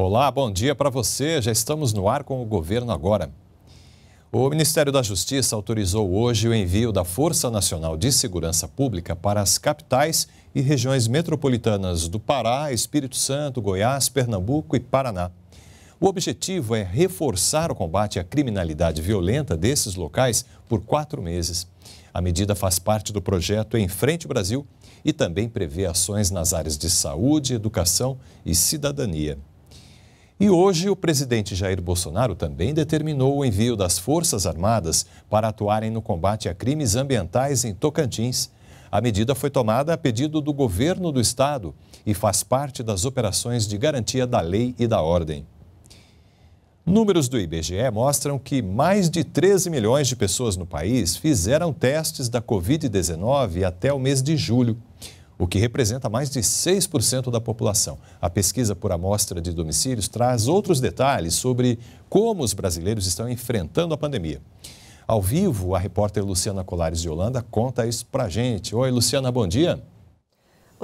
Olá, bom dia para você. Já estamos no ar com o governo agora. O Ministério da Justiça autorizou hoje o envio da Força Nacional de Segurança Pública para as capitais e regiões metropolitanas do Pará, Espírito Santo, Goiás, Pernambuco e Paraná. O objetivo é reforçar o combate à criminalidade violenta desses locais por quatro meses. A medida faz parte do projeto Em Frente Brasil e também prevê ações nas áreas de saúde, educação e cidadania. E hoje, o presidente Jair Bolsonaro também determinou o envio das Forças Armadas para atuarem no combate a crimes ambientais em Tocantins. A medida foi tomada a pedido do governo do estado e faz parte das operações de garantia da lei e da ordem. Números do IBGE mostram que mais de 13 milhões de pessoas no país fizeram testes da Covid-19 até o mês de julho, o que representa mais de 6% da população. A pesquisa por amostra de domicílios traz outros detalhes sobre como os brasileiros estão enfrentando a pandemia. Ao vivo, a repórter Luciana Colares de Holanda conta isso pra gente. Oi, Luciana, bom dia.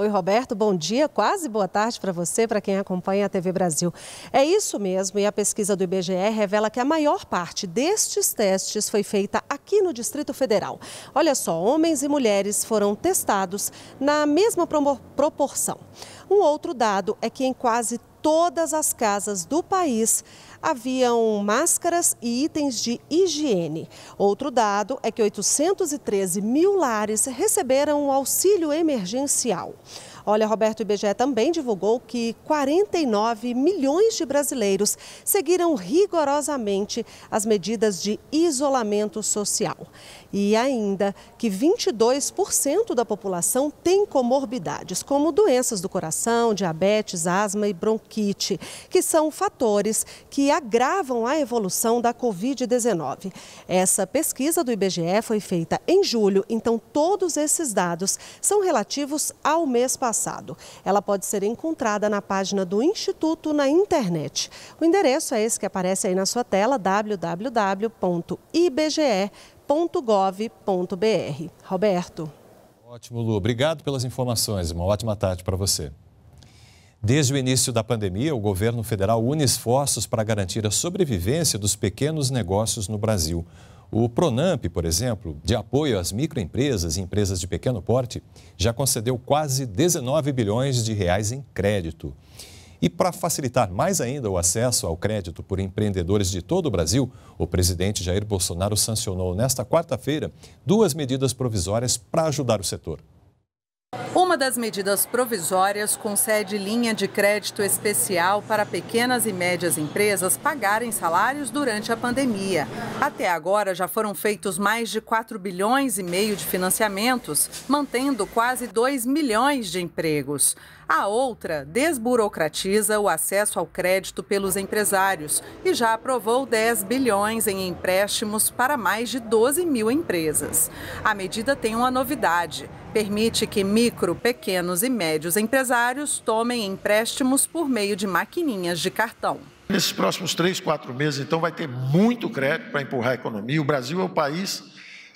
Oi, Roberto, bom dia, quase boa tarde para você, para quem acompanha a TV Brasil. É isso mesmo, e a pesquisa do IBGE revela que a maior parte destes testes foi feita aqui no Distrito Federal. Olha só, homens e mulheres foram testados na mesma proporção. Um outro dado é que em quase todas as casas do país haviam máscaras e itens de higiene. Outro dado é que 813 mil lares receberam o auxílio emergencial. Olha, Roberto, IBGE também divulgou que 49 milhões de brasileiros seguiram rigorosamente as medidas de isolamento social. E ainda que 22% da população tem comorbidades, como doenças do coração, diabetes, asma e bronquite, que são fatores que agravam a evolução da Covid-19. Essa pesquisa do IBGE foi feita em julho, então todos esses dados são relativos ao mês passado passado. Ela pode ser encontrada na página do Instituto na internet. O endereço é esse que aparece aí na sua tela, www.ibge.gov.br. Roberto. Ótimo, Lu. Obrigado pelas informações. Uma ótima tarde para você. Desde o início da pandemia, o governo federal une esforços para garantir a sobrevivência dos pequenos negócios no Brasil. O Pronamp, por exemplo, de apoio às microempresas e empresas de pequeno porte, já concedeu quase 19 bilhões de reais em crédito. E para facilitar mais ainda o acesso ao crédito por empreendedores de todo o Brasil, o presidente Jair Bolsonaro sancionou nesta quarta-feira duas medidas provisórias para ajudar o setor. Uma das medidas provisórias concede linha de crédito especial para pequenas e médias empresas pagarem salários durante a pandemia. Até agora já foram feitos mais de 4 bilhões e meio de financiamentos, mantendo quase 2 milhões de empregos. A outra desburocratiza o acesso ao crédito pelos empresários e já aprovou 10 bilhões em empréstimos para mais de 12 mil empresas. A medida tem uma novidade: permite que micro, pequenos e médios empresários tomem empréstimos por meio de maquininhas de cartão. Nesses próximos três, quatro meses, então, vai ter muito crédito para empurrar a economia. O Brasil é o país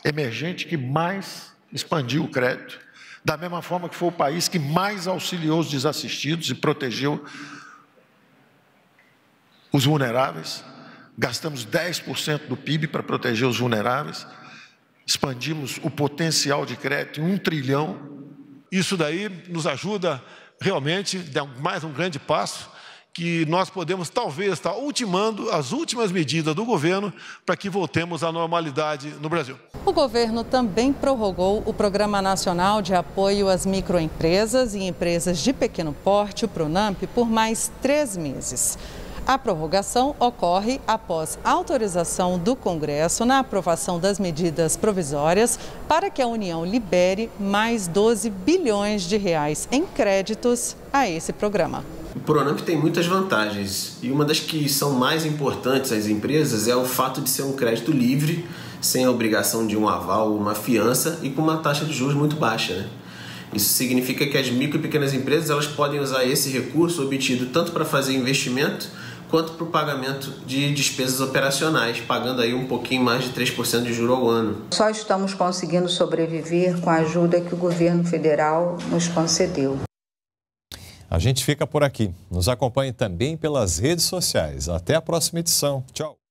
emergente que mais expandiu o crédito, da mesma forma que foi o país que mais auxiliou os desassistidos e protegeu os vulneráveis. Gastamos 10% do PIB para proteger os vulneráveis expandimos o potencial de crédito em um trilhão isso daí nos ajuda realmente dá mais um grande passo que nós podemos talvez estar ultimando as últimas medidas do governo para que voltemos à normalidade no Brasil. O governo também prorrogou o Programa Nacional de Apoio às Microempresas e Empresas de Pequeno Porte, o PRONAMP, por mais três meses. A prorrogação ocorre após autorização do Congresso na aprovação das medidas provisórias para que a União libere mais 12 bilhões de reais em créditos a esse programa. O Pronamp tem muitas vantagens e uma das que são mais importantes às empresas é o fato de ser um crédito livre, sem a obrigação de um aval ou uma fiança e com uma taxa de juros muito baixa. Né? Isso significa que as micro e pequenas empresas elas podem usar esse recurso obtido tanto para fazer investimento quanto para o pagamento de despesas operacionais, pagando aí um pouquinho mais de 3% de juro ao ano. Só estamos conseguindo sobreviver com a ajuda que o governo federal nos concedeu. A gente fica por aqui. Nos acompanhe também pelas redes sociais. Até a próxima edição. Tchau.